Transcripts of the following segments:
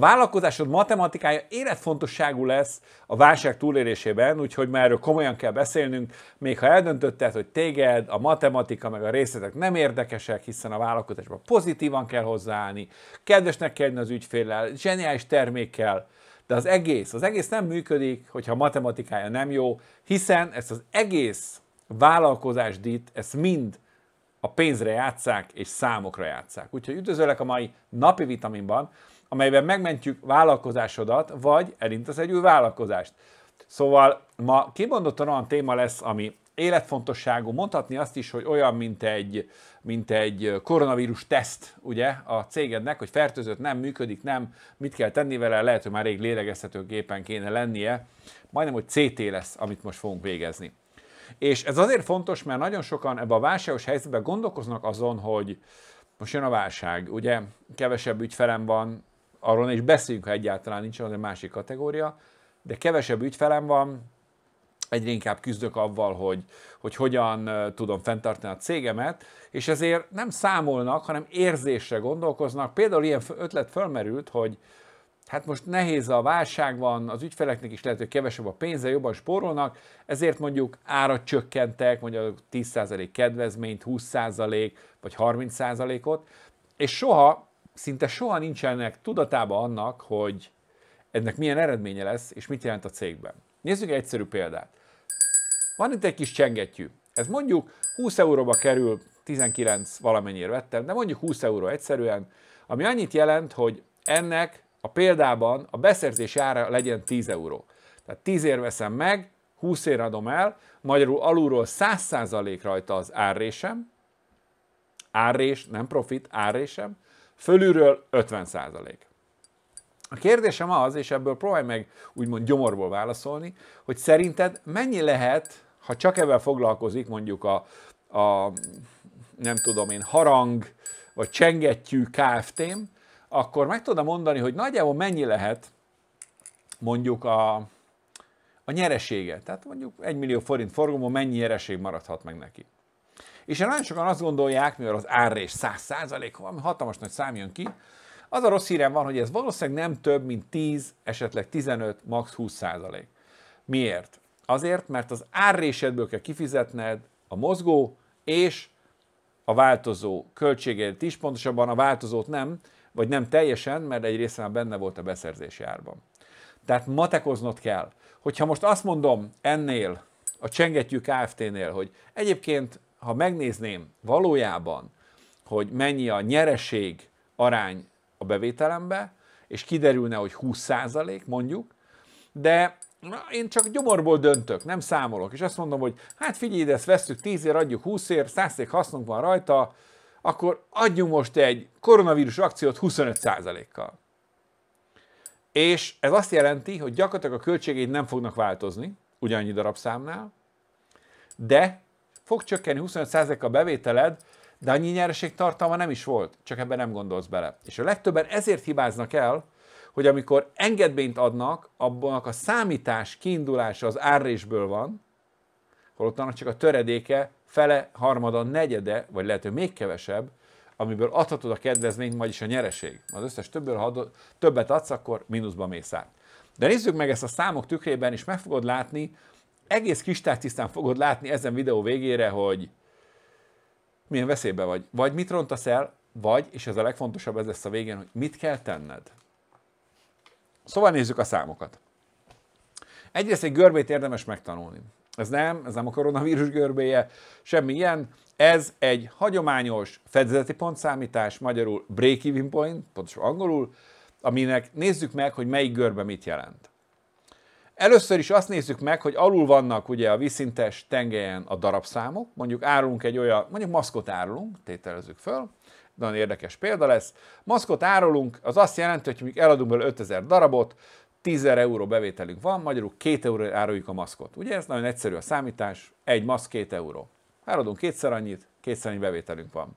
vállalkozásod matematikája életfontosságú lesz a válság túlélésében, úgyhogy már erről komolyan kell beszélnünk, még ha eldöntötted, hogy téged a matematika meg a részletek nem érdekesek, hiszen a vállalkozásban pozitívan kell hozzáállni, kedvesnek kell az ügyféllel, zseniális termékkel, de az egész, az egész nem működik, hogyha a matematikája nem jó, hiszen ezt az egész vállalkozásdit, ezt mind a pénzre játszák és számokra játszák. Úgyhogy üdvözöllek a mai napi vitaminban, amelyben megmentjük vállalkozásodat, vagy elintesz egy új vállalkozást. Szóval ma kimondottan olyan téma lesz, ami életfontosságú, mondhatni azt is, hogy olyan, mint egy, mint egy koronavírus teszt, ugye, a cégednek, hogy fertőzött, nem működik, nem, mit kell tenni vele, lehet, hogy már rég lélegezhető gépen kéne lennie, majdnem, hogy CT lesz, amit most fogunk végezni. És ez azért fontos, mert nagyon sokan ebbe a válságos helyzetben gondolkoznak azon, hogy most jön a válság, ugye, kevesebb ügyfelem van, arról is beszéljünk, ha egyáltalán nincsen, az egy másik kategória, de kevesebb ügyfelem van, egyre inkább küzdök avval, hogy, hogy hogyan tudom fenntartani a cégemet, és ezért nem számolnak, hanem érzésre gondolkoznak. Például ilyen ötlet fölmerült, hogy hát most nehéz a válság van, az ügyfeleknek is lehet, hogy kevesebb a pénze, jobban spórolnak, ezért mondjuk árat csökkentek, mondjuk 10% kedvezményt, 20% vagy 30%-ot, és soha szinte soha nincsenek tudatában annak, hogy ennek milyen eredménye lesz, és mit jelent a cégben. Nézzük egy egyszerű példát. Van itt egy kis csengettyű. Ez mondjuk 20 euróba kerül, 19 valamennyire vettem, de mondjuk 20 euró egyszerűen, ami annyit jelent, hogy ennek a példában a beszerzés ára legyen 10 euró. Tehát 10 ér veszem meg, 20 ér adom el, magyarul alulról 100% rajta az árrésem, árrés, nem profit, árrésem, fölülről 50 százalék. A kérdésem az, és ebből próbálj meg úgymond gyomorból válaszolni, hogy szerinted mennyi lehet, ha csak ebben foglalkozik mondjuk a, a nem tudom én, harang, vagy csengettyű Kft-m, akkor meg tudom mondani, hogy nagyjából mennyi lehet mondjuk a, a nyeresége. Tehát mondjuk 1 millió forint forgalomban mennyi nyereség maradhat meg neki. És nagyon sokan azt gondolják, mivel az árrés 100% van, hatalmas nagy szám jön ki, az a rossz hírem van, hogy ez valószínűleg nem több, mint 10, esetleg 15, max. 20 százalék. Miért? Azért, mert az árrésedből kell kifizetned a mozgó és a változó költségeit, is, pontosabban a változót nem, vagy nem teljesen, mert egy része már benne volt a beszerzési árban. Tehát matekoznod kell. Hogyha most azt mondom ennél, a Csengetjük Kft-nél, hogy egyébként ha megnézném valójában, hogy mennyi a nyereség arány a bevételembe, és kiderülne, hogy 20% mondjuk, de én csak gyomorból döntök, nem számolok, és azt mondom, hogy hát figyelj, ezt veszük 10 ér, adjuk 20 ér, 100 hasznunk van rajta, akkor adjunk most egy koronavírus akciót 25%-kal. És ez azt jelenti, hogy gyakorlatilag a költségeid nem fognak változni, ugyannyi darabszámnál, de fog csökkenni 25% a bevételed, de annyi nyereség tartalma nem is volt, csak ebben nem gondolsz bele. És a legtöbben ezért hibáznak el, hogy amikor engedményt adnak, abban a számítás kiindulása az árrésből van, holott annak csak a töredéke, fele, harmada, negyede, vagy lehet, hogy még kevesebb, amiből adhatod a kedvezményt, vagyis a nyereség. Az összes többből, ha adod, többet adsz, akkor mínuszba mész át. De nézzük meg ezt a számok tükrében, és meg fogod látni, egész kis tisztán fogod látni ezen videó végére, hogy milyen veszélyben vagy. Vagy mit rontasz el, vagy, és ez a legfontosabb, ez lesz a végén, hogy mit kell tenned. Szóval nézzük a számokat. Egyrészt egy görbét érdemes megtanulni. Ez nem, ez nem a koronavírus görbéje, semmi ilyen. Ez egy hagyományos fedezeti pontszámítás, magyarul break-even point, pontosan angolul, aminek nézzük meg, hogy melyik görbe mit jelent. Először is azt nézzük meg, hogy alul vannak ugye a vízszintes tengelyen a darabszámok, mondjuk árulunk egy olyan, mondjuk maszkot árulunk, tételezzük föl, nagyon érdekes példa lesz. Maszkot árulunk, az azt jelenti, hogy mondjuk eladunk belőle 5000 darabot, 10 euró bevételünk van, magyarul 2 euró áruljuk a maszkot. Ugye ez nagyon egyszerű a számítás, egy maszk 2 euró. Eladunk kétszer annyit, kétszer annyi bevételünk van.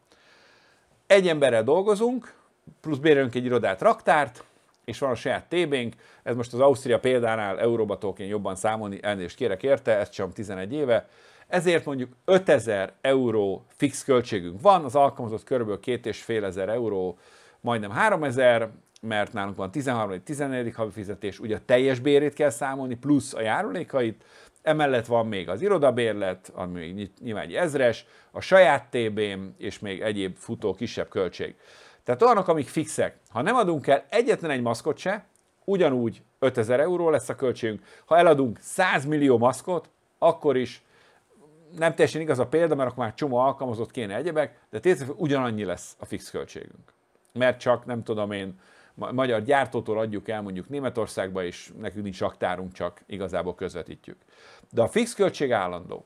Egy emberrel dolgozunk, plusz bérelünk egy irodát, raktárt, és van a saját TB-nk, ez most az Ausztria példánál Euróba tudok én jobban számolni, elnézést kérek érte, ez csak 11 éve, ezért mondjuk 5000 euró fix költségünk van, az alkalmazott kb. 2500 euró, majdnem 3000, mert nálunk van 13. 14. havi fizetés, ugye a teljes bérét kell számolni, plusz a járulékait, emellett van még az irodabérlet, ami még nyilván egy ezres, a saját TB-m, és még egyéb futó kisebb költség. Tehát olyanok, amik fixek. Ha nem adunk el egyetlen egy maszkot se, ugyanúgy 5000 euró lesz a költségünk. Ha eladunk 100 millió maszkot, akkor is nem teljesen igaz a példa, mert akkor már csomó alkalmazott kéne egyebek, de tényleg ugyanannyi lesz a fix költségünk. Mert csak, nem tudom én, magyar gyártótól adjuk el mondjuk Németországba, és nekünk nincs aktárunk, csak igazából közvetítjük. De a fix költség állandó.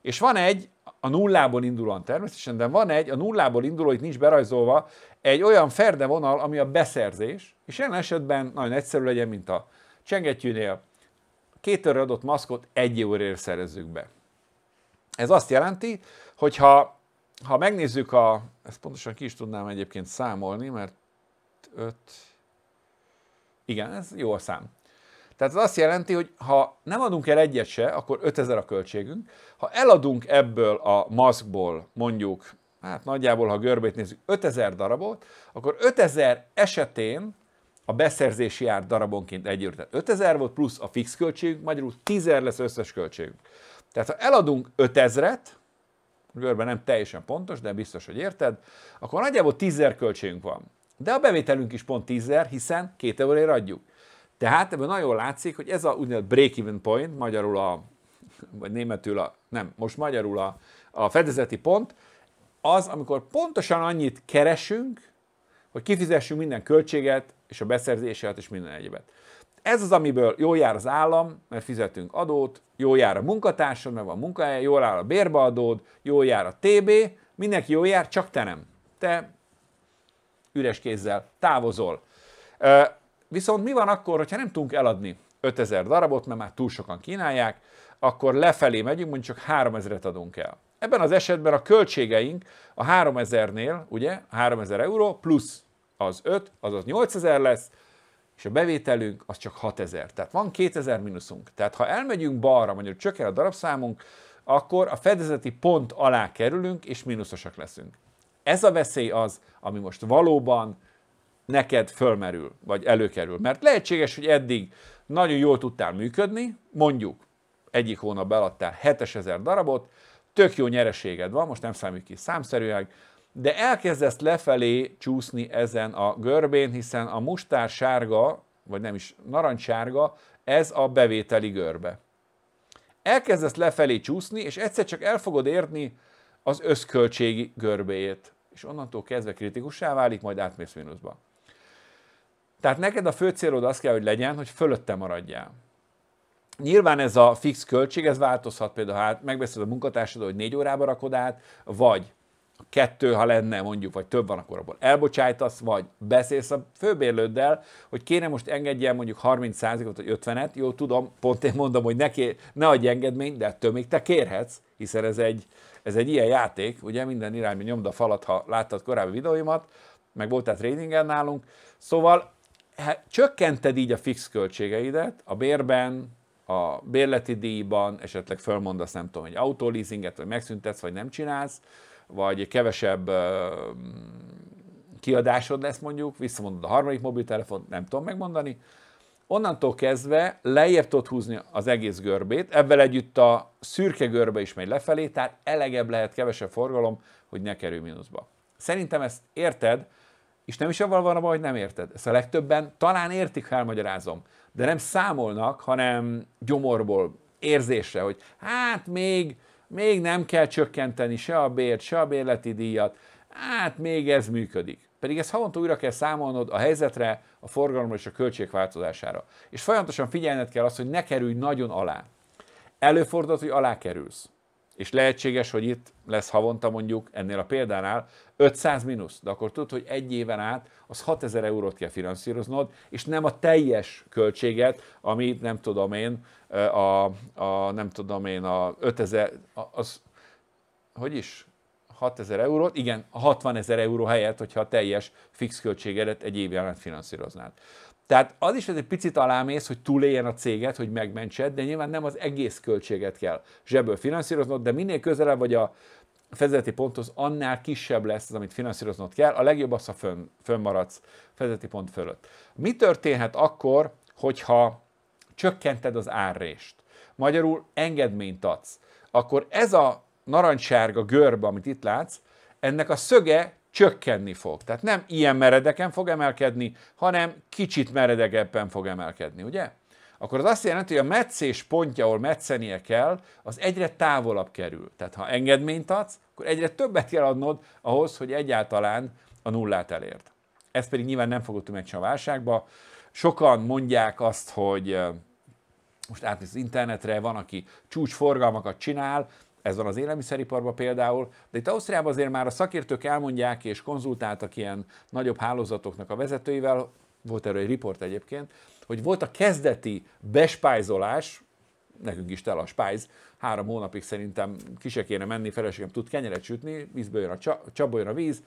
És van egy, a nullából indulóan természetesen, de van egy, a nullából induló, itt nincs berajzolva, egy olyan ferde vonal, ami a beszerzés, és ilyen esetben nagyon egyszerű legyen, mint a csengetyűnél, két örre adott maszkot egy euróért szerezzük be. Ez azt jelenti, hogy ha, ha megnézzük a, ezt pontosan ki is tudnám egyébként számolni, mert 5, igen, ez jó a szám. Tehát ez azt jelenti, hogy ha nem adunk el egyet se, akkor 5000 a költségünk. Ha eladunk ebből a maszkból mondjuk, hát nagyjából, ha görbét nézzük, 5000 darabot, akkor 5000 esetén a beszerzési ár darabonként egy Tehát 5000 volt plusz a fix költségünk, magyarul 10 lesz összes költségünk. Tehát ha eladunk 5000-et, görben nem teljesen pontos, de biztos, hogy érted, akkor nagyjából 10 költségünk van. De a bevételünk is pont 10 hiszen 2 euróért adjuk. Tehát ebben nagyon látszik, hogy ez a úgynevezett break-even point, magyarul a, vagy németül a, nem, most magyarul a, a fedezeti pont, az, amikor pontosan annyit keresünk, hogy kifizessünk minden költséget, és a beszerzéseket, és minden egyebet. Ez az, amiből jól jár az állam, mert fizetünk adót, jól jár a munkatársad, mert van munkahely, jól áll a bérbeadód, jól jár a TB, mindenki jól jár, csak te nem. Te üres kézzel távozol. Viszont mi van akkor, hogyha nem tudunk eladni 5000 darabot, mert már túl sokan kínálják, akkor lefelé megyünk, mondjuk csak 3000-et adunk el. Ebben az esetben a költségeink a 3000-nél, ugye, 3000 euró plusz az 5, azaz 8000 lesz, és a bevételünk az csak 6000. Tehát van 2000 mínuszunk. Tehát ha elmegyünk balra, mondjuk csökken a darabszámunk, akkor a fedezeti pont alá kerülünk, és mínuszosak leszünk. Ez a veszély az, ami most valóban neked fölmerül, vagy előkerül. Mert lehetséges, hogy eddig nagyon jól tudtál működni, mondjuk egyik hónap eladtál 7000 darabot, tök jó nyereséged van, most nem számít ki számszerűen, de elkezdesz lefelé csúszni ezen a görbén, hiszen a mustár sárga, vagy nem is narancsárga, ez a bevételi görbe. Elkezdesz lefelé csúszni, és egyszer csak el fogod érni az összköltségi görbéjét. És onnantól kezdve kritikussá válik, majd átmész mínuszba. Tehát neked a fő célod az kell, hogy legyen, hogy fölötte maradjál. Nyilván ez a fix költség, ez változhat például, hát megbeszéled a munkatársad, hogy négy órába rakod át, vagy kettő, ha lenne mondjuk, vagy több van, akkor abból elbocsájtasz, vagy beszélsz a főbérlőddel, hogy kéne most engedjen mondjuk 30 százalékot, vagy 50-et, jó, tudom, pont én mondom, hogy ne, kér, ne adj engedményt, de ettől még te kérhetsz, hiszen ez egy, ez egy ilyen játék, ugye minden irányba nyomd a falat, ha láttad korábbi videóimat, meg voltál tréningen nálunk, szóval csökkented így a fix költségeidet a bérben, a bérleti díjban, esetleg fölmondasz, nem tudom, egy autolizinget vagy megszüntetsz, vagy nem csinálsz, vagy kevesebb kiadásod lesz mondjuk, visszamondod a harmadik mobiltelefont, nem tudom megmondani. Onnantól kezdve lejjebb tudod húzni az egész görbét, ebben együtt a szürke görbe is megy lefelé, tehát elegebb lehet kevesebb forgalom, hogy ne kerülj mínuszba. Szerintem ezt érted, és nem is avval van a baj, hogy nem érted. Ezt a legtöbben talán értik, ha elmagyarázom, de nem számolnak, hanem gyomorból, érzése, hogy hát még, még nem kell csökkenteni se a bért, se a bérleti díjat, hát még ez működik. Pedig ezt havonta újra kell számolnod a helyzetre, a forgalomra és a költség változására. És folyamatosan figyelned kell azt, hogy ne kerülj nagyon alá. Előfordulhat, hogy alá kerülsz és lehetséges, hogy itt lesz havonta mondjuk ennél a példánál 500 mínusz, de akkor tudod, hogy egy éven át az 6000 eurót kell finanszíroznod, és nem a teljes költséget, amit nem tudom én, a, a nem tudom én, a 5000, az, hogy is, 6000 eurót, igen, a 60 ezer euró helyett, hogyha a teljes fix költségedet egy évben finanszíroznád. Tehát az is, hogy egy picit alámész, hogy túléljen a céget, hogy megmentsed, de nyilván nem az egész költséget kell zsebből finanszíroznod, de minél közelebb vagy a fedezeti ponthoz, annál kisebb lesz az, amit finanszíroznod kell. A legjobb az, ha fönn, fönnmaradsz fedezeti pont fölött. Mi történhet akkor, hogyha csökkented az árrést? Magyarul engedményt adsz. Akkor ez a narancssárga görbe, amit itt látsz, ennek a szöge csökkenni fog. Tehát nem ilyen meredeken fog emelkedni, hanem kicsit meredegebben fog emelkedni, ugye? Akkor az azt jelenti, hogy a meccés pontja, ahol meccenie kell, az egyre távolabb kerül. Tehát ha engedményt adsz, akkor egyre többet kell adnod ahhoz, hogy egyáltalán a nullát elérd. Ezt pedig nyilván nem fogod tudni a válságba. Sokan mondják azt, hogy most átnéz az internetre, van, aki csúcsforgalmakat csinál, ez van az élelmiszeriparban például, de itt Ausztriában azért már a szakértők elmondják és konzultáltak ilyen nagyobb hálózatoknak a vezetőivel, volt erről egy riport egyébként, hogy volt a kezdeti bespájzolás, nekünk is tel a spájz, három hónapig szerintem ki se kéne menni, feleségem tud kenyeret sütni, vízből jön a csa, jön a víz,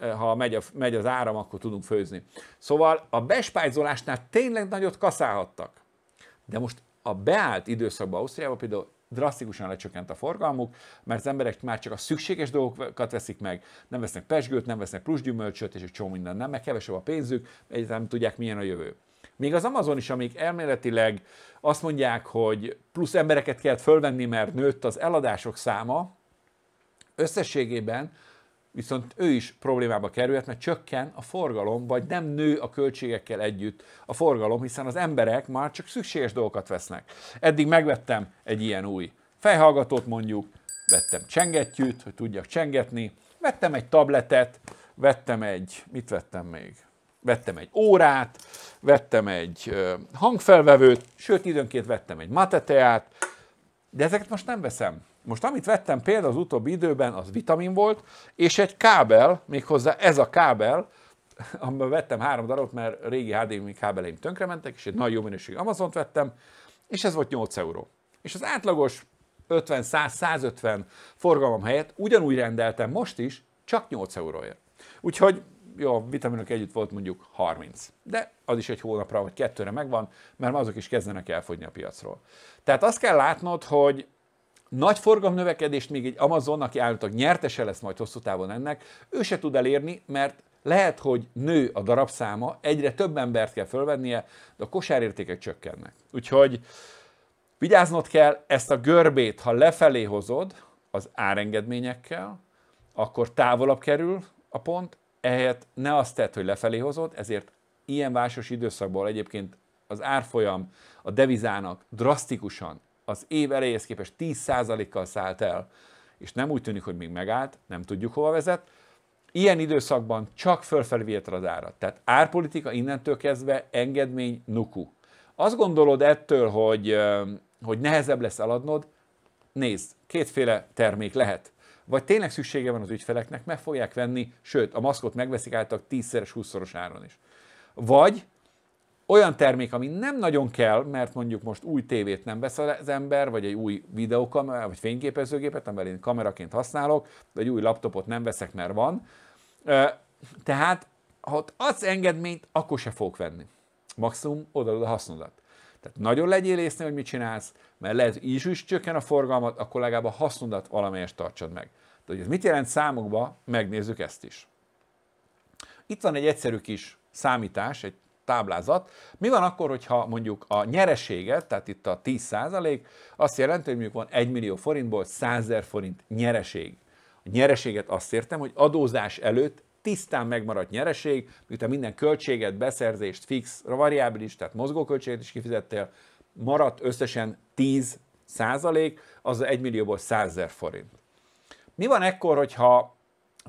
eh, ha megy, a, megy az áram, akkor tudunk főzni. Szóval a bespájzolásnál tényleg nagyot kaszálhattak. De most a beállt időszakban Ausztriában például drasztikusan lecsökkent a forgalmuk, mert az emberek már csak a szükséges dolgokat veszik meg, nem vesznek pesgőt, nem vesznek plusz gyümölcsöt, és egy csomó minden nem, mert kevesebb a pénzük, egyáltalán nem tudják, milyen a jövő. Még az Amazon is, amik elméletileg azt mondják, hogy plusz embereket kellett fölvenni, mert nőtt az eladások száma, összességében viszont ő is problémába kerülhet, mert csökken a forgalom, vagy nem nő a költségekkel együtt a forgalom, hiszen az emberek már csak szükséges dolgokat vesznek. Eddig megvettem egy ilyen új fejhallgatót mondjuk, vettem csengettyűt, hogy tudjak csengetni, vettem egy tabletet, vettem egy, mit vettem még? Vettem egy órát, vettem egy ö, hangfelvevőt, sőt időnként vettem egy mateteát, de ezeket most nem veszem, most amit vettem például az utóbbi időben, az vitamin volt, és egy kábel, méghozzá ez a kábel, amiben vettem három darabot, mert régi HDMI kábeleim tönkrementek, és egy mhm. nagy jó minőségű t vettem, és ez volt 8 euró. És az átlagos 50-100-150 forgalom helyett ugyanúgy rendeltem most is, csak 8 euróért. Úgyhogy jó, a vitaminok együtt volt mondjuk 30. De az is egy hónapra vagy kettőre megvan, mert azok is kezdenek elfogyni a piacról. Tehát azt kell látnod, hogy nagy forgalomnövekedést még egy Amazon, aki állítólag nyertese lesz majd hosszú távon ennek, ő se tud elérni, mert lehet, hogy nő a darabszáma, egyre több embert kell fölvennie, de a kosárértékek csökkennek. Úgyhogy vigyáznod kell, ezt a görbét, ha lefelé hozod az árengedményekkel, akkor távolabb kerül a pont, ehelyett ne azt tett, hogy lefelé hozod, ezért ilyen vásos időszakból egyébként az árfolyam a devizának drasztikusan az év elejéhez képest 10%-kal szállt el, és nem úgy tűnik, hogy még megállt, nem tudjuk hova vezet, ilyen időszakban csak fölfelé az árat. Tehát árpolitika innentől kezdve engedmény nuku. Azt gondolod ettől, hogy, hogy nehezebb lesz eladnod? Nézd, kétféle termék lehet. Vagy tényleg szüksége van az ügyfeleknek, meg fogják venni, sőt, a maszkot megveszik által 10-szeres, 20-szoros áron is. Vagy olyan termék, ami nem nagyon kell, mert mondjuk most új tévét nem vesz az ember, vagy egy új videókamera, vagy fényképezőgépet, amivel én kameraként használok, vagy új laptopot nem veszek, mert van. Tehát, ha adsz engedményt, akkor se fogok venni. Maximum odaadod a hasznodat. Tehát nagyon legyél észre, hogy mit csinálsz, mert lehet, is, is csökken a forgalmat, akkor legalább a hasznodat valamelyest tartsad meg. De hogy ez mit jelent számokba, megnézzük ezt is. Itt van egy egyszerű kis számítás, egy táblázat. Mi van akkor, hogyha mondjuk a nyereséget, tehát itt a 10% azt jelenti, hogy mondjuk van 1 millió forintból 100 ezer forint nyereség. A nyereséget azt értem, hogy adózás előtt tisztán megmaradt nyereség, miután minden költséget, beszerzést, fix, variábilis, tehát mozgóköltséget is kifizettél, maradt összesen 10 százalék, az 1 millióból 100 ezer forint. Mi van ekkor, hogyha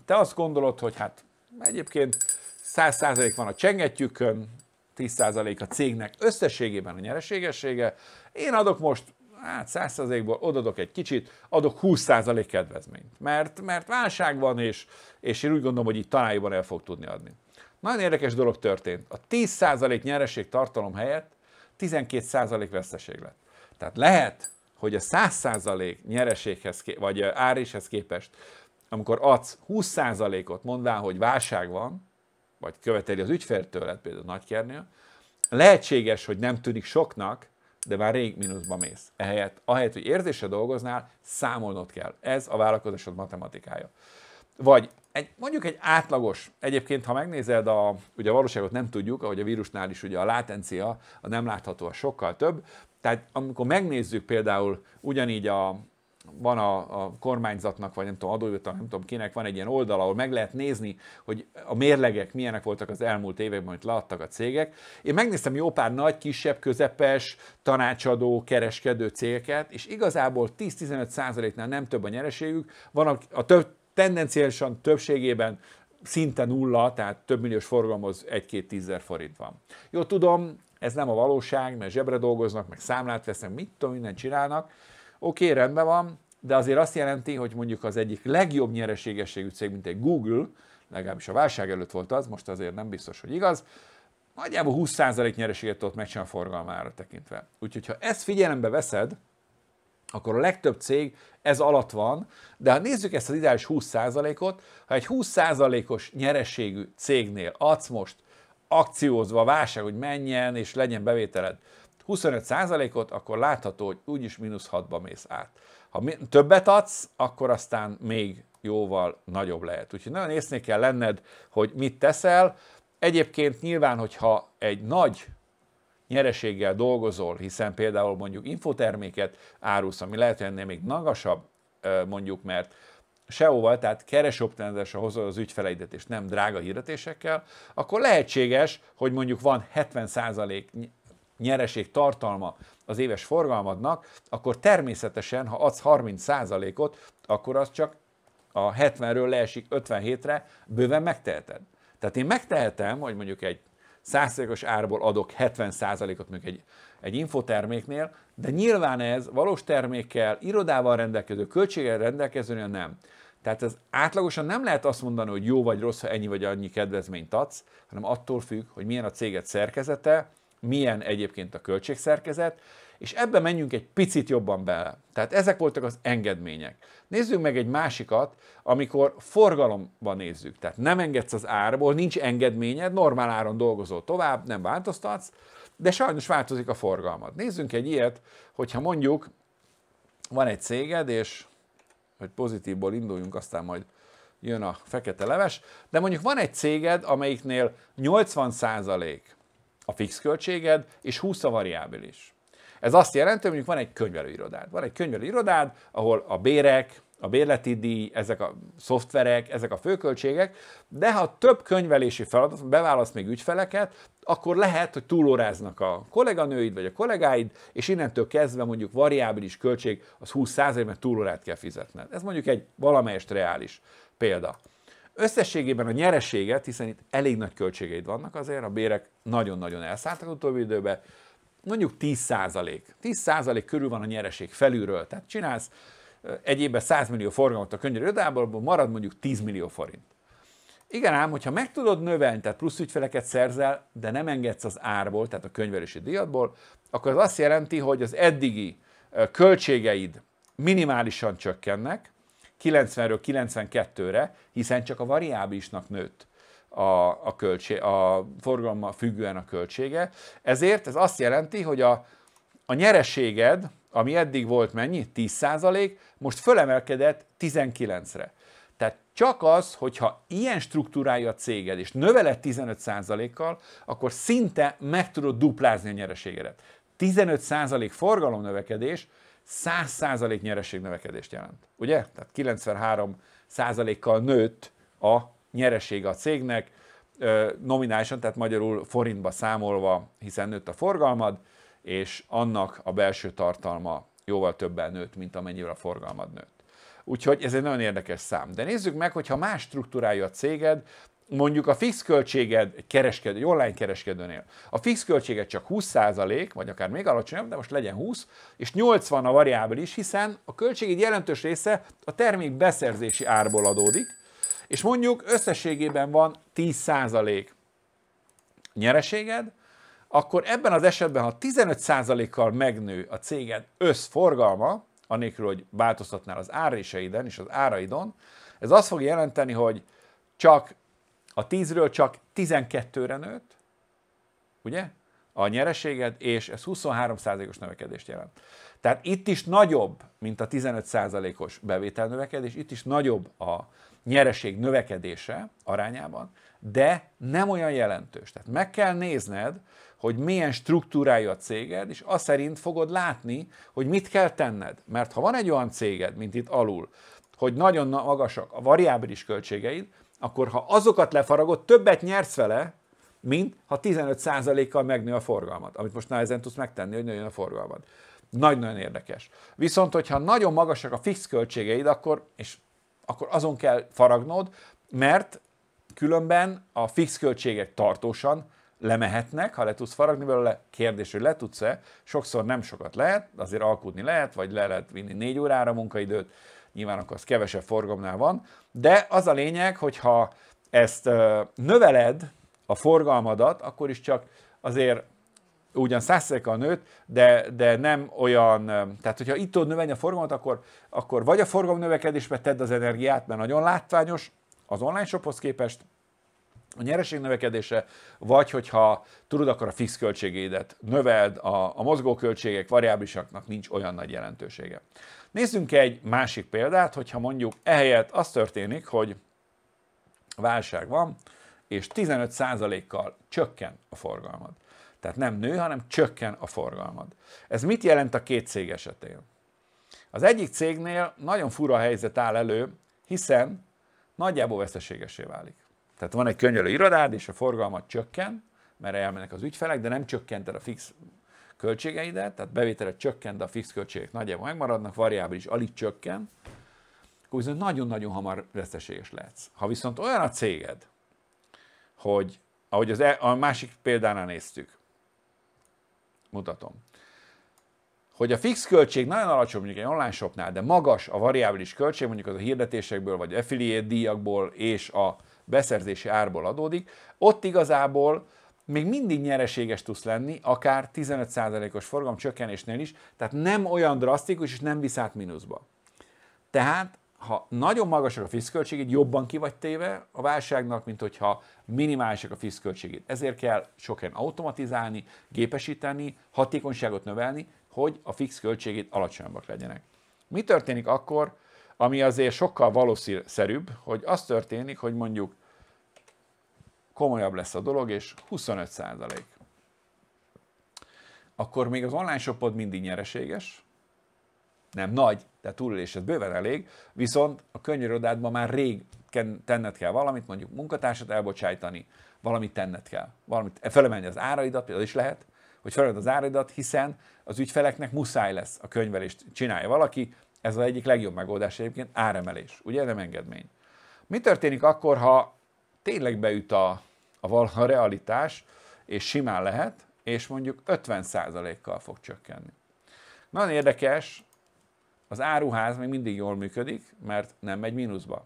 te azt gondolod, hogy hát egyébként 100 százalék van a csengetjükön, 10% a cégnek összességében a nyereségessége. Én adok most hát 100%-ból odadok egy kicsit, adok 20% kedvezményt. Mert, mert válság van, és, és én úgy gondolom, hogy itt talán el fog tudni adni. Nagyon érdekes dolog történt. A 10% nyereség tartalom helyett 12% veszteség lett. Tehát lehet, hogy a 100% nyereséghez, vagy áréshez képest, amikor adsz 20%-ot mondván, hogy válság van, vagy követeli az ügyfeltől, hát például nagykernél. Lehetséges, hogy nem tűnik soknak, de már rég mínuszba mész. Ehelyett, ahelyett, hogy érzése dolgoznál, számolnod kell. Ez a vállalkozásod matematikája. Vagy egy, mondjuk egy átlagos, egyébként ha megnézed, a, ugye a valóságot nem tudjuk, ahogy a vírusnál is ugye a látencia, a nem látható, a sokkal több. Tehát amikor megnézzük például ugyanígy a, van a, a kormányzatnak, vagy nem tudom, adójutal, nem tudom kinek, van egy ilyen oldala, ahol meg lehet nézni, hogy a mérlegek milyenek voltak az elmúlt években, amit leadtak a cégek. Én megnéztem jó pár nagy, kisebb, közepes, tanácsadó, kereskedő cégeket, és igazából 10-15%-nál nem több a nyereségük, van a, a több, tendenciálisan többségében szinte nulla, tehát több milliós forgalomhoz 1-2 tízzer forint van. Jó, tudom, ez nem a valóság, mert zsebre dolgoznak, meg számlát vesznek, mit tudom, mindent csinálnak, Oké, okay, rendben van, de azért azt jelenti, hogy mondjuk az egyik legjobb nyereségességű cég, mint egy Google, legalábbis a válság előtt volt az, most azért nem biztos, hogy igaz, nagyjából 20% nyereséget tudott megcsinálni a forgalmára tekintve. Úgyhogy ha ezt figyelembe veszed, akkor a legtöbb cég ez alatt van, de ha nézzük ezt az ideális 20%-ot, ha egy 20%-os nyereségű cégnél adsz most akciózva válság, hogy menjen és legyen bevételed, 25%-ot, akkor látható, hogy úgyis mínusz 6-ba mész át. Ha többet adsz, akkor aztán még jóval nagyobb lehet. Úgyhogy nagyon észnék kell lenned, hogy mit teszel. Egyébként nyilván, hogyha egy nagy nyereséggel dolgozol, hiszen például mondjuk infoterméket árulsz, ami lehet, hogy ennél még magasabb, mondjuk, mert SEO-val, tehát keresoptimalizásra hozol az ügyfeleidet, és nem drága hirdetésekkel, akkor lehetséges, hogy mondjuk van 70% nyereség tartalma az éves forgalmadnak, akkor természetesen, ha adsz 30%-ot, akkor az csak a 70-ről leesik 57-re, bőven megteheted. Tehát én megtehetem, hogy mondjuk egy 100%-os árból adok 70%-ot mondjuk egy, egy infoterméknél, de nyilván ez valós termékkel, irodával rendelkező, költséggel rendelkezőnél nem. Tehát ez átlagosan nem lehet azt mondani, hogy jó vagy rossz, ha ennyi vagy annyi kedvezményt adsz, hanem attól függ, hogy milyen a céget szerkezete, milyen egyébként a költségszerkezet, és ebbe menjünk egy picit jobban bele. Tehát ezek voltak az engedmények. Nézzük meg egy másikat, amikor forgalomban nézzük. Tehát nem engedsz az árból, nincs engedményed, normál áron dolgozol tovább, nem változtatsz, de sajnos változik a forgalmad. Nézzünk egy ilyet, hogyha mondjuk van egy céged, és hogy pozitívból induljunk, aztán majd jön a fekete leves, de mondjuk van egy céged, amelyiknél 80 a fix költséged, és 20 a variábilis. Ez azt jelenti, hogy mondjuk van egy könyvelőirodád. Van egy könyvelőirodád, ahol a bérek, a bérleti díj, ezek a szoftverek, ezek a főköltségek, de ha több könyvelési feladat, beválaszt még ügyfeleket, akkor lehet, hogy túlóráznak a kolléganőid vagy a kollégáid, és innentől kezdve mondjuk variábilis költség az 20% mert túlórát kell fizetned. Ez mondjuk egy valamelyest reális példa. Összességében a nyereséget, hiszen itt elég nagy költségeid vannak azért, a bérek nagyon-nagyon elszálltak utóbbi időben, mondjuk 10%. 10% körül van a nyereség felülről, tehát csinálsz egy évben 100 millió forgalmat a könnyű irodából, marad mondjuk 10 millió forint. Igen ám, hogyha meg tudod növelni, tehát plusz ügyfeleket szerzel, de nem engedsz az árból, tehát a könyvelési díjadból, akkor az azt jelenti, hogy az eddigi költségeid minimálisan csökkennek, 90-ről 92-re, hiszen csak a variábilisnak nőtt a, a, költség, a forgalma függően a költsége. Ezért ez azt jelenti, hogy a, a nyereséged, ami eddig volt mennyi? 10%, most fölemelkedett 19-re. Tehát csak az, hogyha ilyen struktúrája a céged, és növeled 15%-kal, akkor szinte meg tudod duplázni a nyereségedet. 15% forgalomnövekedés, növekedés, 100% nyereség növekedést jelent. Ugye? Tehát 93 kal nőtt a nyereség a cégnek, nominálisan, tehát magyarul forintba számolva, hiszen nőtt a forgalmad, és annak a belső tartalma jóval többen nőtt, mint amennyivel a forgalmad nőtt. Úgyhogy ez egy nagyon érdekes szám. De nézzük meg, hogy ha más struktúrája a céged, mondjuk a fix költséged egy kereskedő, egy online kereskedőnél, a fix költséged csak 20% vagy akár még alacsonyabb, de most legyen 20, és 80 a variábilis, hiszen a költség egy jelentős része a termék beszerzési árból adódik, és mondjuk összességében van 10% nyereséged, akkor ebben az esetben, ha 15%-kal megnő a céged összforgalma, anélkül, hogy változtatnál az áréseiden és az áraidon, ez azt fog jelenteni, hogy csak a 10-ről csak 12-re nőtt, ugye? A nyereséged, és ez 23%-os növekedést jelent. Tehát itt is nagyobb, mint a 15%-os bevételnövekedés, itt is nagyobb a nyereség növekedése arányában, de nem olyan jelentős. Tehát meg kell nézned, hogy milyen struktúrája a céged, és azt szerint fogod látni, hogy mit kell tenned. Mert ha van egy olyan céged, mint itt alul, hogy nagyon magasak a variábilis költségeid, akkor ha azokat lefaragod, többet nyersz vele, mint ha 15%-kal megnő a forgalmad, amit most ezen tudsz megtenni, hogy nőjön a forgalmad. Nagyon-nagyon érdekes. Viszont, hogyha nagyon magasak a fix költségeid, akkor, és akkor azon kell faragnod, mert különben a fix költségek tartósan lemehetnek, ha le tudsz faragni belőle, kérdés, hogy le tudsz-e, sokszor nem sokat lehet, azért alkudni lehet, vagy le lehet vinni négy órára munkaidőt, nyilván akkor az kevesebb forgalomnál van, de az a lényeg, hogyha ezt növeled, a forgalmadat, akkor is csak azért ugyan a nőtt, de, de nem olyan, tehát hogyha itt tudod növelni a forgalmat, akkor, akkor vagy a forgalom növekedésbe tedd az energiát, mert nagyon látványos az online shophoz képest, a nyereség növekedése, vagy hogyha tudod, akkor a fix költségédet növeld, a, a mozgóköltségek variábilisaknak nincs olyan nagy jelentősége. Nézzünk egy másik példát, hogyha mondjuk ehelyett az történik, hogy válság van, és 15%-kal csökken a forgalmad. Tehát nem nő, hanem csökken a forgalmad. Ez mit jelent a két cég esetén? Az egyik cégnél nagyon fura helyzet áll elő, hiszen nagyjából veszteségesé válik. Tehát van egy könyvelő irodád, és a forgalmat csökken, mert elmennek az ügyfelek, de nem csökkented a fix költségeidet, tehát bevételed csökken, de a fix költségek nagyjából megmaradnak, variábilis alig csökken, akkor viszont nagyon-nagyon hamar veszteséges lehetsz. Ha viszont olyan a céged, hogy ahogy az, e, a másik példánál néztük, mutatom, hogy a fix költség nagyon alacsony mondjuk egy online shopnál, de magas a variábilis költség, mondjuk az a hirdetésekből, vagy affiliate díjakból és a beszerzési árból adódik, ott igazából még mindig nyereséges tudsz lenni, akár 15%-os csökkenésnél is, tehát nem olyan drasztikus, és nem visz át mínuszba. Tehát, ha nagyon magasak a fiszköltségét, jobban ki vagy téve a válságnak, mint hogyha minimálisak a fiszköltségét. Ezért kell sokan automatizálni, gépesíteni, hatékonyságot növelni, hogy a fix költségét alacsonyabbak legyenek. Mi történik akkor, ami azért sokkal valószínűbb, hogy az történik, hogy mondjuk komolyabb lesz a dolog, és 25 százalék. Akkor még az online shopod mindig nyereséges, nem nagy, de túlélésed bőven elég, viszont a könyörödádban már rég tenned kell valamit, mondjuk munkatársat elbocsájtani, valamit tenned kell. Valamit, e, felemelni az áraidat, például is lehet, hogy felemeled az áraidat, hiszen az ügyfeleknek muszáj lesz a könyvelést csinálja valaki, ez az egyik legjobb megoldás egyébként, áremelés, ugye nem engedmény. Mi történik akkor, ha tényleg beüt a a realitás, és simán lehet, és mondjuk 50%-kal fog csökkenni. Nagyon érdekes, az áruház még mindig jól működik, mert nem megy mínuszba.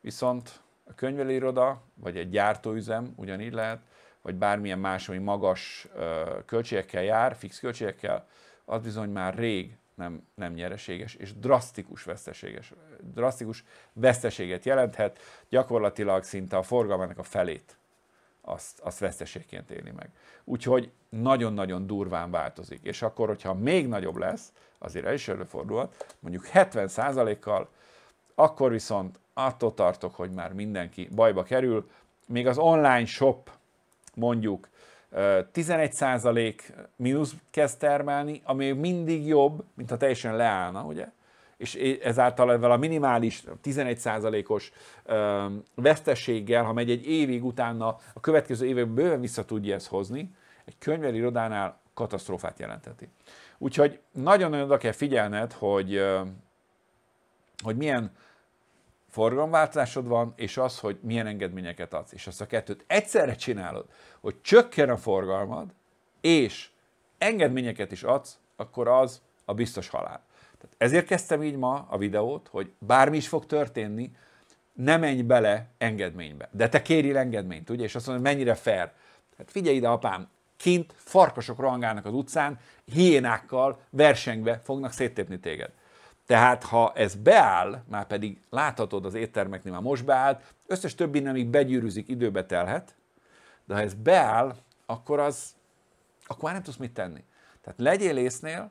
Viszont a könyvelőiroda, vagy egy gyártóüzem ugyanígy lehet, vagy bármilyen más, ami magas költségekkel jár, fix költségekkel, az bizony már rég nem, nem nyereséges, és drasztikus, veszteséges, drasztikus veszteséget jelenthet, gyakorlatilag szinte a forgalmának a felét azt, azt veszteségként éli meg. Úgyhogy nagyon-nagyon durván változik. És akkor, hogyha még nagyobb lesz, azért el is előfordulhat, mondjuk 70%-kal, akkor viszont attól tartok, hogy már mindenki bajba kerül. Még az online shop mondjuk 11% mínusz kezd termelni, ami mindig jobb, mint ha teljesen leállna, ugye? És ezáltal ezzel a minimális 11%-os vesztességgel, ha megy egy évig utána, a következő években bőven vissza tudja ezt hozni, egy könyveli irodánál katasztrófát jelenteti. Úgyhogy nagyon-nagyon oda kell figyelned, hogy, hogy milyen forgalomváltásod van, és az, hogy milyen engedményeket adsz. És azt a kettőt egyszerre csinálod, hogy csökken a forgalmad, és engedményeket is adsz, akkor az a biztos halál. Tehát ezért kezdtem így ma a videót, hogy bármi is fog történni, ne menj bele engedménybe. De te kérjél engedményt, ugye? És azt mondod, hogy mennyire fair. Hát figyelj ide, apám, kint farkasok rohangálnak az utcán, hiénákkal versengve fognak széttépni téged. Tehát ha ez beáll, már pedig láthatod az éttermeknél már most beállt, összes többi nem így begyűrűzik, időbe telhet, de ha ez beáll, akkor az, akkor már nem tudsz mit tenni. Tehát legyél észnél,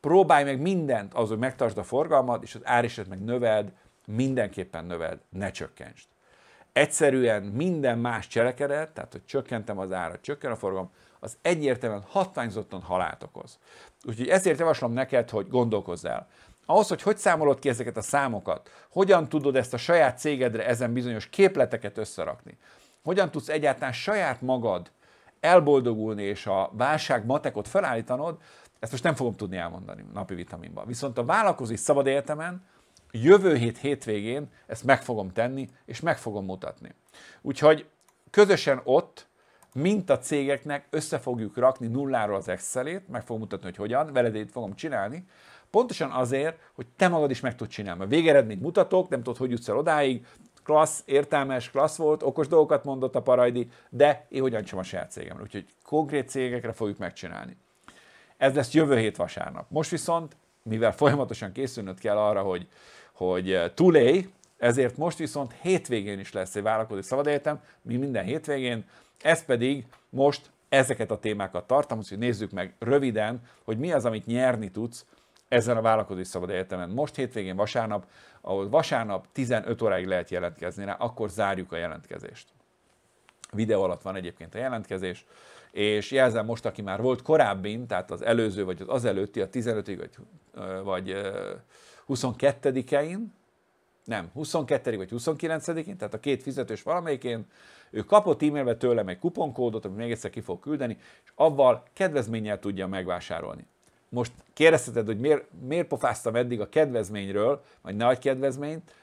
próbálj meg mindent az, hogy megtartsd a forgalmat, és az árisat meg növeld, mindenképpen növeld, ne csökkentsd. Egyszerűen minden más cselekedet, tehát hogy csökkentem az árat, csökken a forgalom, az egyértelműen hatványzottan halált okoz. Úgyhogy ezért javaslom neked, hogy gondolkozz el ahhoz, hogy hogy számolod ki ezeket a számokat, hogyan tudod ezt a saját cégedre ezen bizonyos képleteket összerakni, hogyan tudsz egyáltalán saját magad elboldogulni és a válság matekot felállítanod, ezt most nem fogom tudni elmondani napi vitaminban. Viszont a vállalkozói szabad életemen jövő hét hétvégén ezt meg fogom tenni, és meg fogom mutatni. Úgyhogy közösen ott, mint a cégeknek össze fogjuk rakni nulláról az excel meg fogom mutatni, hogy hogyan, veledét fogom csinálni, Pontosan azért, hogy te magad is meg tudsz csinálni. A végeredményt mutatok, nem tudod, hogy jutsz el odáig, klassz, értelmes, klassz volt, okos dolgokat mondott a parajdi, de én hogyan csinálom a saját cégemre. Úgyhogy konkrét cégekre fogjuk megcsinálni. Ez lesz jövő hét vasárnap. Most viszont, mivel folyamatosan készülnöd kell arra, hogy, hogy eh, túlélj, ezért most viszont hétvégén is lesz egy vállalkozói életem, mi minden hétvégén, ez pedig most ezeket a témákat tartalmaz, hogy nézzük meg röviden, hogy mi az, amit nyerni tudsz ezen a vállalkozói szabad egyetemen. Most hétvégén vasárnap, ahol vasárnap 15 óráig lehet jelentkezni rá, akkor zárjuk a jelentkezést. Videó alatt van egyébként a jelentkezés, és jelzem most, aki már volt korábbin, tehát az előző, vagy az azelőtti, a 15 vagy, vagy 22-én, nem, 22 vagy 29-én, tehát a két fizetős valamelyikén, ő kapott e-mailbe tőlem egy kuponkódot, amit még egyszer ki fog küldeni, és avval kedvezménnyel tudja megvásárolni most kérdezheted, hogy miért, miért pofáztam eddig a kedvezményről, vagy nagy kedvezményt,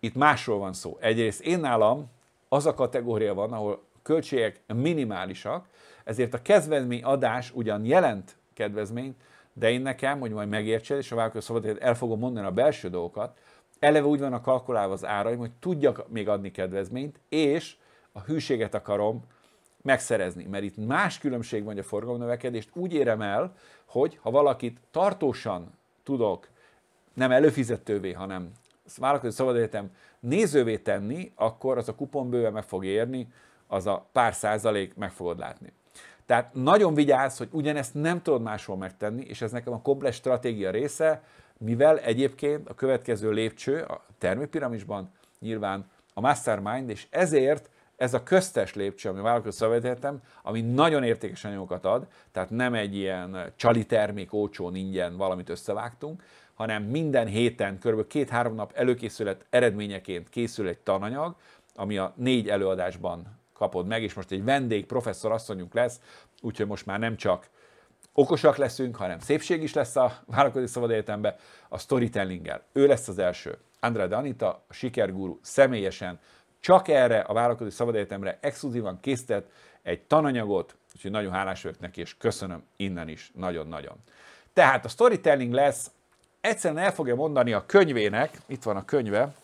itt másról van szó. Egyrészt én nálam az a kategória van, ahol költségek minimálisak, ezért a kedvezmény adás ugyan jelent kedvezményt, de én nekem, hogy majd megértsed, és a vállalkozó szabad, el fogom mondani a belső dolgokat, eleve úgy van a kalkulálva az áraim, hogy tudjak még adni kedvezményt, és a hűséget akarom megszerezni. Mert itt más különbség van a forgalomnövekedést. Úgy érem el, hogy ha valakit tartósan tudok nem előfizetővé, hanem vállalkozó életem, nézővé tenni, akkor az a kupon bőven meg fog érni, az a pár százalék meg fogod látni. Tehát nagyon vigyázz, hogy ugyanezt nem tudod máshol megtenni, és ez nekem a komplex stratégia része, mivel egyébként a következő lépcső a termépiramisban nyilván a mastermind, és ezért ez a köztes lépcső, ami vállalkozó szövetetem, ami nagyon értékes anyagokat ad, tehát nem egy ilyen csali termék, ócsó, ingyen valamit összevágtunk, hanem minden héten, kb. két-három nap előkészület eredményeként készül egy tananyag, ami a négy előadásban kapod meg, és most egy vendég professzor asszonyunk lesz, úgyhogy most már nem csak okosak leszünk, hanem szépség is lesz a vállalkozó Szabad a a storytellinggel. Ő lesz az első. Andrade Anita, a sikerguru, személyesen csak erre a vállalkozói Egyetemre exkluzívan készített egy tananyagot, úgyhogy nagyon hálás vagyok neki, és köszönöm innen is nagyon-nagyon. Tehát a storytelling lesz, egyszerűen el fogja mondani a könyvének, itt van a könyve,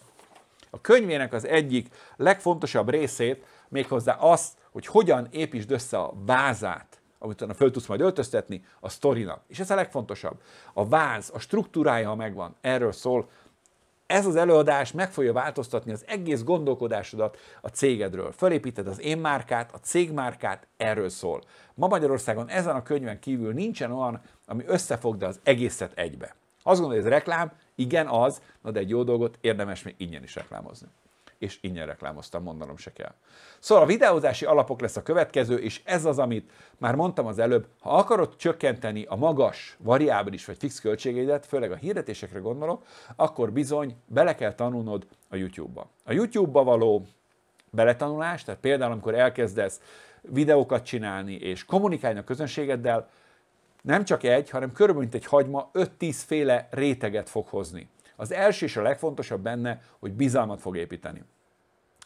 a könyvének az egyik legfontosabb részét, méghozzá azt, hogy hogyan építsd össze a vázát, amit a föl tudsz majd öltöztetni, a sztorinak. És ez a legfontosabb. A váz, a struktúrája, ha megvan, erről szól ez az előadás meg fogja változtatni az egész gondolkodásodat a cégedről. Fölépíted az én márkát, a cég márkát, erről szól. Ma Magyarországon ezen a könyven kívül nincsen olyan, ami összefogda az egészet egybe. Azt gondolod, hogy ez reklám? Igen, az, na de egy jó dolgot érdemes még ingyen is reklámozni és ingyen reklámoztam, mondanom se kell. Szóval a videózási alapok lesz a következő, és ez az, amit már mondtam az előbb, ha akarod csökkenteni a magas, variábilis vagy fix költségeidet, főleg a hirdetésekre gondolok, akkor bizony bele kell tanulnod a YouTube-ba. A YouTube-ba való beletanulás, tehát például amikor elkezdesz videókat csinálni és kommunikálni a közönségeddel, nem csak egy, hanem körülbelül mint egy hagyma 5-10 féle réteget fog hozni. Az első és a legfontosabb benne, hogy bizalmat fog építeni.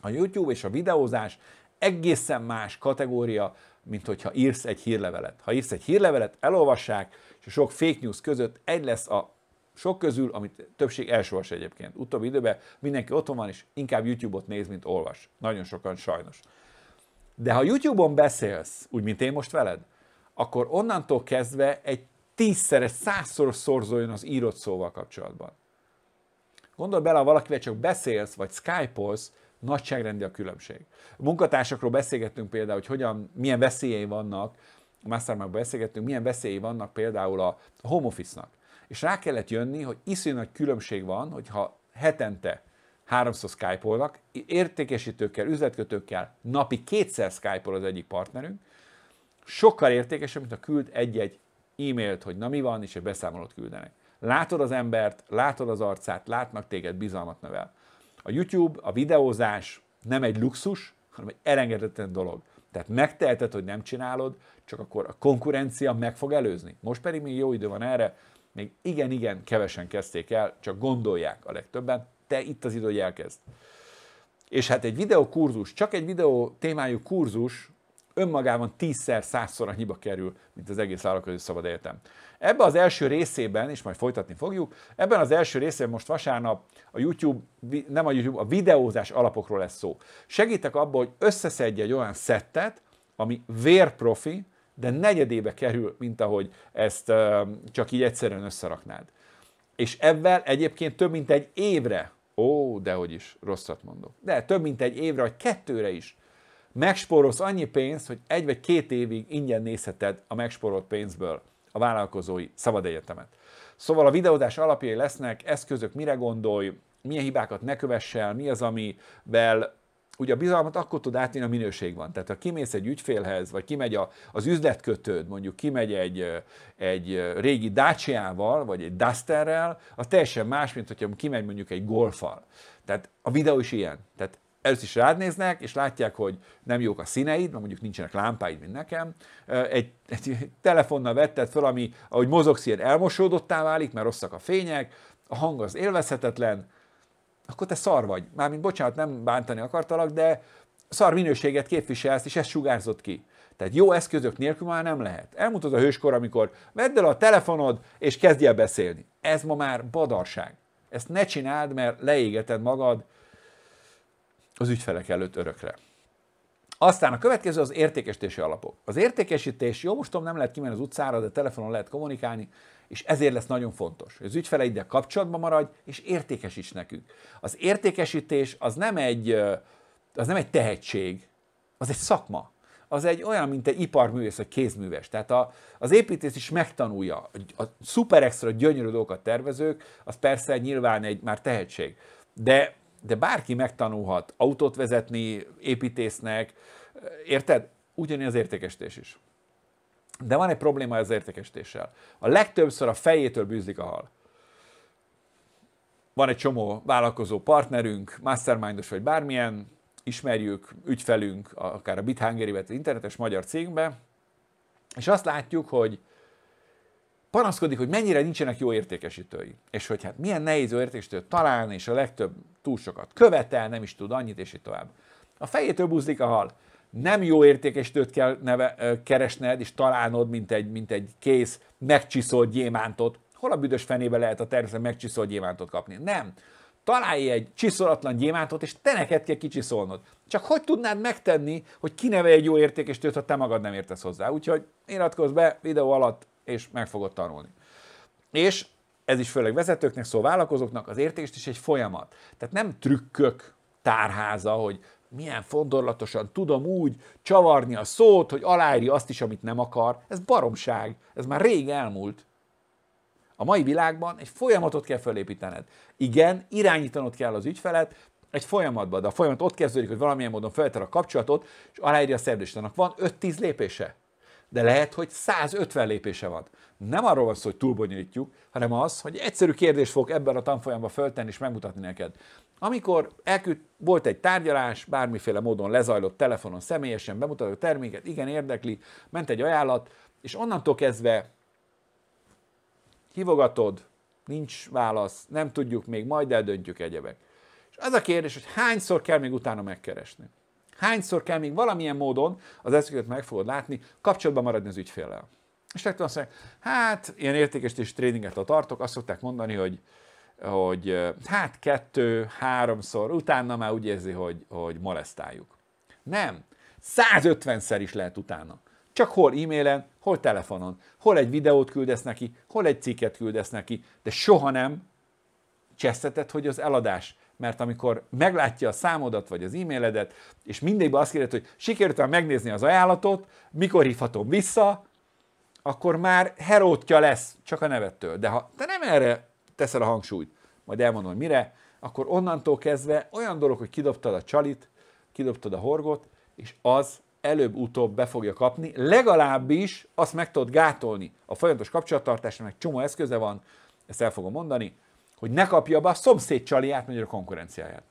A YouTube és a videózás egészen más kategória, mint hogyha írsz egy hírlevelet. Ha írsz egy hírlevelet, elolvassák, és a sok fake news között egy lesz a sok közül, amit többség elsolvas egyébként. Utóbbi időben mindenki otthon van, és inkább YouTube-ot néz, mint olvas. Nagyon sokan sajnos. De ha YouTube-on beszélsz, úgy, mint én most veled, akkor onnantól kezdve egy tízszeres, százszoros szorzoljon az írott szóval kapcsolatban. Gondolj bele, ha valakivel csak beszélsz, vagy skypolsz, nagyságrendi a különbség. A munkatársakról beszélgettünk például, hogy hogyan, milyen veszélyei vannak, a mastermind beszélgettünk, milyen veszélyei vannak például a home office-nak. És rá kellett jönni, hogy iszonyú nagy különbség van, hogyha hetente háromszor skype-olnak, értékesítőkkel, üzletkötőkkel napi kétszer skype az egyik partnerünk, sokkal értékesebb, mint ha küld egy-egy e-mailt, hogy na mi van, és egy beszámolót küldenek. Látod az embert, látod az arcát, látnak téged, bizalmat növel. A YouTube, a videózás nem egy luxus, hanem egy elengedhetetlen dolog. Tehát megteheted, hogy nem csinálod, csak akkor a konkurencia meg fog előzni. Most pedig még jó idő van erre, még igen-igen kevesen kezdték el, csak gondolják a legtöbben, te itt az idő, hogy elkezd. És hát egy videokurzus, csak egy videó témájú kurzus önmagában tízszer, százszor annyiba kerül, mint az egész vállalkozó szabad egyetem. Ebben az első részében, és majd folytatni fogjuk, ebben az első részében most vasárnap a YouTube, nem a YouTube, a videózás alapokról lesz szó. Segítek abba, hogy összeszedje egy olyan szettet, ami vérprofi, de negyedébe kerül, mint ahogy ezt csak így egyszerűen összeraknád. És ebben egyébként több mint egy évre, ó, dehogy is, rosszat mondok, de több mint egy évre, vagy kettőre is megspórolsz annyi pénzt, hogy egy vagy két évig ingyen nézheted a megspórolt pénzből a vállalkozói szabad egyetemet. Szóval a videódás alapjai lesznek, eszközök, mire gondolj, milyen hibákat ne kövess el, mi az, amivel ugye a bizalmat akkor tud átvinni, a minőség van. Tehát ha kimész egy ügyfélhez, vagy kimegy a, az üzletkötőd, mondjuk kimegy egy, egy régi dácsiával, vagy egy dusterrel, az teljesen más, mint hogyha kimegy mondjuk egy golfal. Tehát a videó is ilyen. Tehát először is rád néznek, és látják, hogy nem jók a színeid, mert mondjuk nincsenek lámpáid, mint nekem. Egy, egy telefonnal vetted fel, ami, ahogy mozogsz, ilyen elmosódottá válik, mert rosszak a fények, a hang az élvezhetetlen, akkor te szar vagy. Mármint bocsánat, nem bántani akartalak, de szar minőséget képviselsz, és ez sugárzott ki. Tehát jó eszközök nélkül már nem lehet. Elmutat a hőskor, amikor vedd el a telefonod, és kezdj el beszélni. Ez ma már badarság. Ezt ne csináld, mert leégeted magad, az ügyfelek előtt örökre. Aztán a következő az értékesítési alapok. Az értékesítés, jó, most tudom, nem lehet kimenni az utcára, de telefonon lehet kommunikálni, és ezért lesz nagyon fontos, hogy az ügyfeleiddel kapcsolatban maradj, és értékesíts nekünk. Az értékesítés az nem egy, az nem egy tehetség, az egy szakma. Az egy olyan, mint egy iparművész, vagy kézműves. Tehát a, az építész is megtanulja. A, a szuper extra gyönyörű dolgokat tervezők, az persze nyilván egy már tehetség. De de bárki megtanulhat autót vezetni, építésznek, érted? Ugyanilyen az értékesítés is. De van egy probléma az értékesítéssel. A legtöbbször a fejétől bűzlik a hal. Van egy csomó vállalkozó partnerünk, mastermindos vagy bármilyen, ismerjük, ügyfelünk, akár a bithungary az internetes magyar cégbe, és azt látjuk, hogy panaszkodik, hogy mennyire nincsenek jó értékesítői, és hogy hát milyen nehéz jó értékesítőt találni, és a legtöbb túl sokat követel, nem is tud annyit, és így tovább. A fejétől buzdik a hal. Nem jó értékesítőt kell neve, keresned, és találnod, mint egy, mint egy kész, megcsiszolt gyémántot. Hol a büdös fenébe lehet a természetesen megcsiszolt gyémántot kapni? Nem. Találj egy csiszolatlan gyémántot, és te neked kell kicsiszolnod. Csak hogy tudnád megtenni, hogy kinevelj egy jó értékesítőt, ha te magad nem értesz hozzá? Úgyhogy iratkozz be, videó alatt és meg fogod tanulni. És ez is főleg vezetőknek, szóval vállalkozóknak az értést is egy folyamat. Tehát nem trükkök tárháza, hogy milyen fondorlatosan tudom úgy csavarni a szót, hogy aláírja azt is, amit nem akar. Ez baromság, ez már rég elmúlt. A mai világban egy folyamatot kell felépítened. Igen, irányítanod kell az ügyfelet, egy folyamatban, de a folyamat ott kezdődik, hogy valamilyen módon felter a kapcsolatot, és aláírja a szerződést. Annak van 5-10 lépése de lehet, hogy 150 lépése van. Nem arról van szó, hogy túlbonyolítjuk, hanem az, hogy egyszerű kérdést fogok ebben a tanfolyamban föltenni és megmutatni neked. Amikor elküld, volt egy tárgyalás, bármiféle módon lezajlott telefonon, személyesen a terméket, igen érdekli, ment egy ajánlat, és onnantól kezdve hívogatod, nincs válasz, nem tudjuk még, majd eldöntjük egyebek. És az a kérdés, hogy hányszor kell még utána megkeresni. Hányszor kell még valamilyen módon az eszközöket meg fogod látni, kapcsolatban maradni az ügyféllel. És lehet azt mondani, hát ilyen és tréninget tartok, azt szokták mondani, hogy, hogy hát kettő, háromszor, utána már úgy érzi, hogy, hogy molesztáljuk. Nem. 150-szer is lehet utána. Csak hol e-mailen, hol telefonon, hol egy videót küldesz neki, hol egy cikket küldesz neki, de soha nem cseszteted, hogy az eladás mert amikor meglátja a számodat vagy az e-mailedet, és mindig azt kérdezi, hogy sikerült megnézni az ajánlatot, mikor hívhatom vissza, akkor már herótja lesz csak a nevettől. De ha te nem erre teszel a hangsúlyt, majd elmondom, hogy mire, akkor onnantól kezdve olyan dolog, hogy kidobtad a csalit, kidobtad a horgot, és az előbb-utóbb be fogja kapni, legalábbis azt meg tudod gátolni. A folyamatos kapcsolattartásnak csomó eszköze van, ezt el fogom mondani, hogy ne kapja be a szomszéd csaliát, mondjuk a konkurenciáját.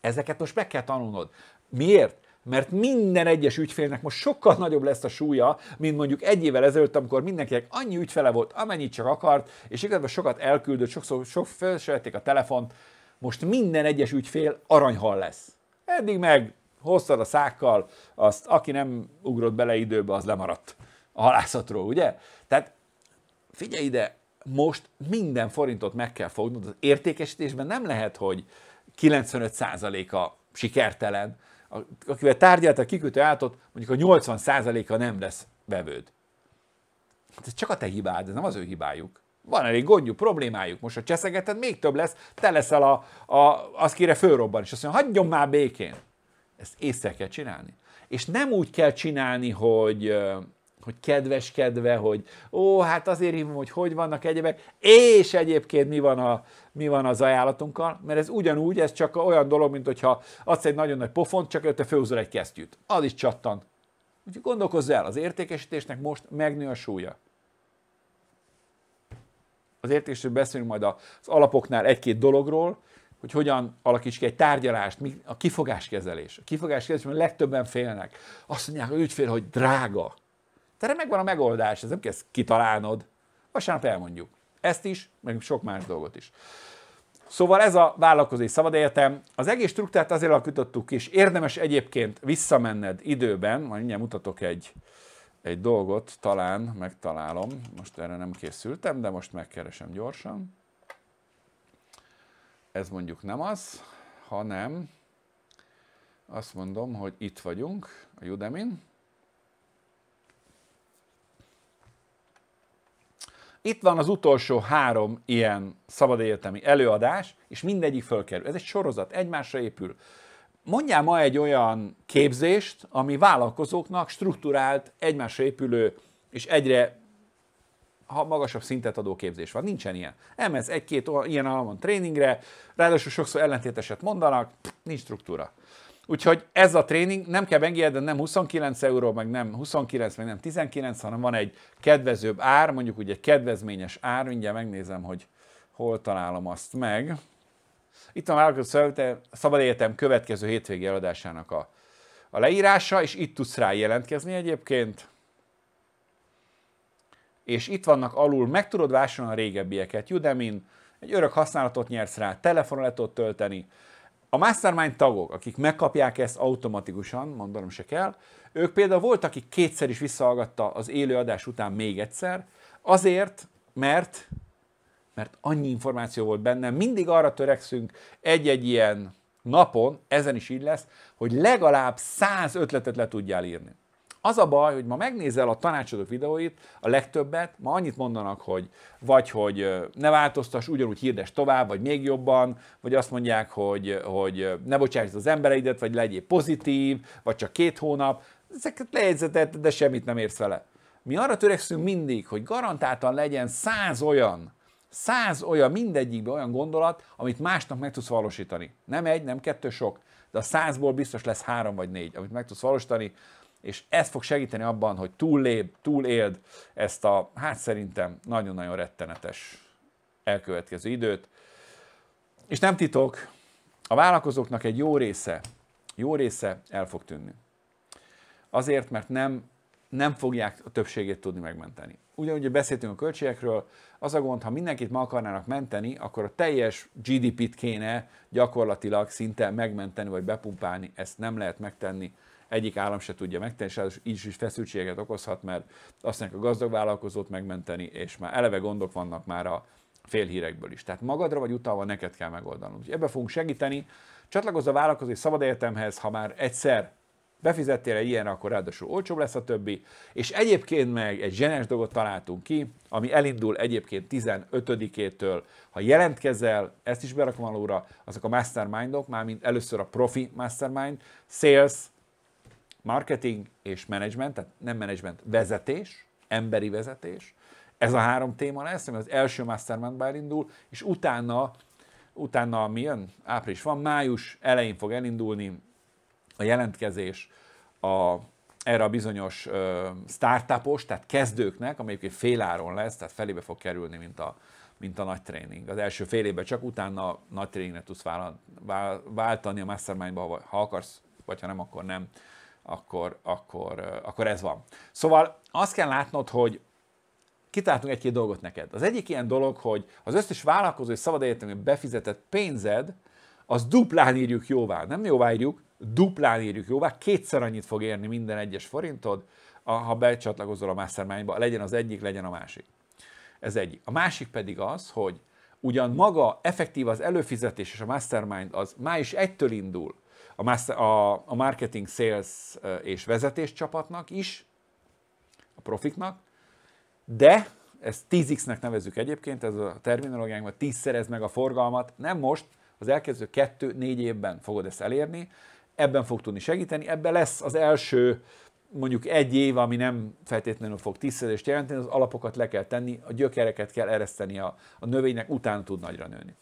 Ezeket most meg kell tanulnod. Miért? Mert minden egyes ügyfélnek most sokkal nagyobb lesz a súlya, mint mondjuk egy évvel ezelőtt, amikor mindenkinek annyi ügyfele volt, amennyit csak akart, és igazából sokat elküldött, sokszor sok felsevették a telefont. Most minden egyes ügyfél aranyhal lesz. Eddig meg hoztad a szákkal, azt aki nem ugrott bele időbe, az lemaradt a halászatról, ugye? Tehát figyelj ide, most minden forintot meg kell fognod. Az értékesítésben nem lehet, hogy 95%-a sikertelen, akivel a kikötő átot, mondjuk a 80%-a nem lesz vevőd. Hát ez csak a te hibád, ez nem az ő hibájuk. Van elég gondjuk, problémájuk. Most, ha cseszegeted, még több lesz, te leszel a, a, az, kire fölrobban, és azt mondja, hagyjon már békén. Ezt észre kell csinálni. És nem úgy kell csinálni, hogy hogy kedveskedve, hogy ó, hát azért hívom, hogy hogy vannak egyebek, és egyébként mi van, a, mi van az ajánlatunkkal, mert ez ugyanúgy, ez csak olyan dolog, mint hogyha adsz egy nagyon nagy pofont, csak előtte főzöl egy kesztyűt. Az is csattan. Úgyhogy gondolkozz el, az értékesítésnek most megnő a súlya. Az értékesítésről beszélünk majd az alapoknál egy-két dologról, hogy hogyan alakíts ki egy tárgyalást, a kifogáskezelés. A kifogáskezelés, mert legtöbben félnek. Azt mondják, hogy ügyfél, hogy drága. Te megvan a megoldás, ez nem kell ezt kitalálnod. Vasárnap elmondjuk. Ezt is, meg sok más dolgot is. Szóval ez a vállalkozói szabad életem. Az egész struktúrát azért alakítottuk is. Érdemes egyébként visszamenned időben, majd mindjárt mutatok egy, egy dolgot, talán megtalálom. Most erre nem készültem, de most megkeresem gyorsan. Ez mondjuk nem az, hanem azt mondom, hogy itt vagyunk a Judemin. Itt van az utolsó három ilyen szabadegyetemi előadás, és mindegyik fölkerül. Ez egy sorozat, egymásra épül. Mondjál ma egy olyan képzést, ami vállalkozóknak strukturált, egymásra épülő, és egyre ha magasabb szintet adó képzés van. Nincsen ilyen. Emez egy-két ilyen alapon tréningre, ráadásul sokszor ellentéteset mondanak, nincs struktúra. Úgyhogy ez a tréning, nem kell megijedni, nem 29 euró, meg nem 29, meg nem 19, hanem van egy kedvezőbb ár, mondjuk ugye kedvezményes ár, mindjárt megnézem, hogy hol találom azt meg. Itt van a Szabad Egyetem következő hétvégi eladásának a, a leírása, és itt tudsz rá jelentkezni egyébként. És itt vannak alul, meg tudod vásárolni a régebbieket, Judemin egy örök használatot nyersz rá, telefonon le tölteni, a mastermind tagok, akik megkapják ezt automatikusan, mondanom se kell, ők például volt, aki kétszer is visszahallgatta az élő adás után még egyszer, azért, mert mert annyi információ volt benne, mindig arra törekszünk egy-egy ilyen napon, ezen is így lesz, hogy legalább száz ötletet le tudjál írni. Az a baj, hogy ma megnézel a tanácsadók videóit, a legtöbbet, ma annyit mondanak, hogy vagy, hogy ne változtass, ugyanúgy hirdes tovább, vagy még jobban, vagy azt mondják, hogy, hogy ne bocsáss az embereidet, vagy legyél pozitív, vagy csak két hónap. Ezeket lejegyzeted, de semmit nem érsz vele. Mi arra törekszünk mindig, hogy garantáltan legyen száz olyan, száz olyan, mindegyikben olyan gondolat, amit másnak meg tudsz valósítani. Nem egy, nem kettő, sok, de a százból biztos lesz három vagy négy, amit meg tudsz valósítani és ez fog segíteni abban, hogy túllép, túléld ezt a, hát szerintem nagyon-nagyon rettenetes elkövetkező időt. És nem titok, a vállalkozóknak egy jó része, jó része el fog tűnni. Azért, mert nem, nem fogják a többségét tudni megmenteni. Ugyanúgy beszéltünk a költségekről, az a gond, ha mindenkit meg akarnának menteni, akkor a teljes GDP-t kéne gyakorlatilag szinte megmenteni vagy bepumpálni, ezt nem lehet megtenni egyik állam se tudja megtenni, és ez így is feszültséget okozhat, mert aztán a gazdag vállalkozót megmenteni, és már eleve gondok vannak már a félhírekből is. Tehát magadra vagy utalva neked kell megoldanod. Úgyhogy ebbe fogunk segíteni. Csatlakozz a vállalkozói szabad értemhez, ha már egyszer befizettél egy ilyenre, akkor ráadásul olcsóbb lesz a többi. És egyébként meg egy zsenes dolgot találtunk ki, ami elindul egyébként 15-től. Ha jelentkezel, ezt is berakom alulra, azok a mastermindok, mármint először a profi mastermind, sales, marketing és menedzsment, tehát nem menedzsment, vezetés, emberi vezetés. Ez a három téma lesz, ami az első mastermind indul, és utána, utána mi jön? Április van, május elején fog elindulni a jelentkezés a, erre a bizonyos ö, startupos, tehát kezdőknek, amelyik egy féláron lesz, tehát felébe fog kerülni, mint a, mint a nagy tréning. Az első fél évben csak utána a nagy tréningre tudsz váltani a mastermindba, ha akarsz, vagy ha nem, akkor nem akkor, akkor, akkor ez van. Szóval azt kell látnod, hogy kitáltunk egy-két dolgot neked. Az egyik ilyen dolog, hogy az összes és szabad befizetett pénzed, az duplán írjuk jóvá. Nem jóvá írjuk, duplán írjuk jóvá. Kétszer annyit fog érni minden egyes forintod, ha becsatlakozol a mastermindba. Legyen az egyik, legyen a másik. Ez egyik. A másik pedig az, hogy ugyan maga effektív az előfizetés és a mastermind az május 1-től indul, a, master, a, a marketing, sales eh, és vezetés csapatnak is, a profiknak, de ezt 10x-nek nevezzük egyébként, ez a terminológiánkban 10 szerez meg a forgalmat, nem most, az elkezdő 2-4 évben fogod ezt elérni, ebben fog tudni segíteni, ebben lesz az első mondjuk egy év, ami nem feltétlenül fog tízszerzést jelenteni, az alapokat le kell tenni, a gyökereket kell ereszteni, a, a növénynek után tud nagyra nőni.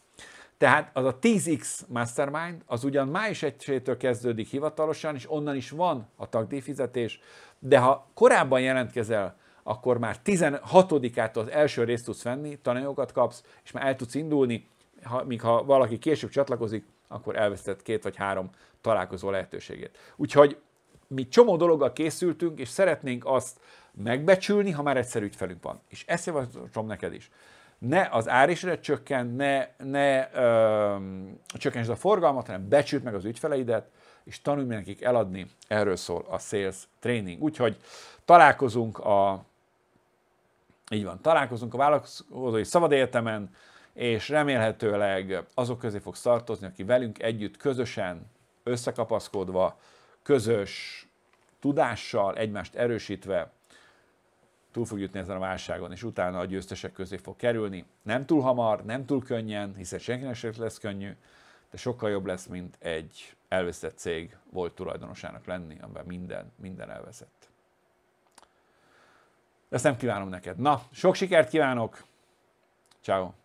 Tehát az a 10x Mastermind, az ugyan május 1 kezdődik hivatalosan, és onnan is van a tagdíjfizetés, de ha korábban jelentkezel, akkor már 16-ától az első részt tudsz venni, tananyagokat kapsz, és már el tudsz indulni, ha, míg ha valaki később csatlakozik, akkor elvesztett két vagy három találkozó lehetőségét. Úgyhogy mi csomó dologgal készültünk, és szeretnénk azt megbecsülni, ha már egyszer ügyfelünk van. És ezt javaslom neked is ne az árésre csökken, ne, ne ö, csökkentsd a forgalmat, hanem becsült meg az ügyfeleidet, és tanulj meg nekik eladni. Erről szól a sales training. Úgyhogy találkozunk a így van, találkozunk a vállalkozói szabadéltemen, és remélhetőleg azok közé fog tartozni, aki velünk együtt közösen, összekapaszkodva, közös tudással, egymást erősítve túl fog jutni ezen a válságon, és utána a győztesek közé fog kerülni. Nem túl hamar, nem túl könnyen, hiszen senkinek sem lesz könnyű, de sokkal jobb lesz, mint egy elveszett cég volt tulajdonosának lenni, amiben minden, minden elveszett. Ezt nem kívánom neked. Na, sok sikert kívánok! Ciao.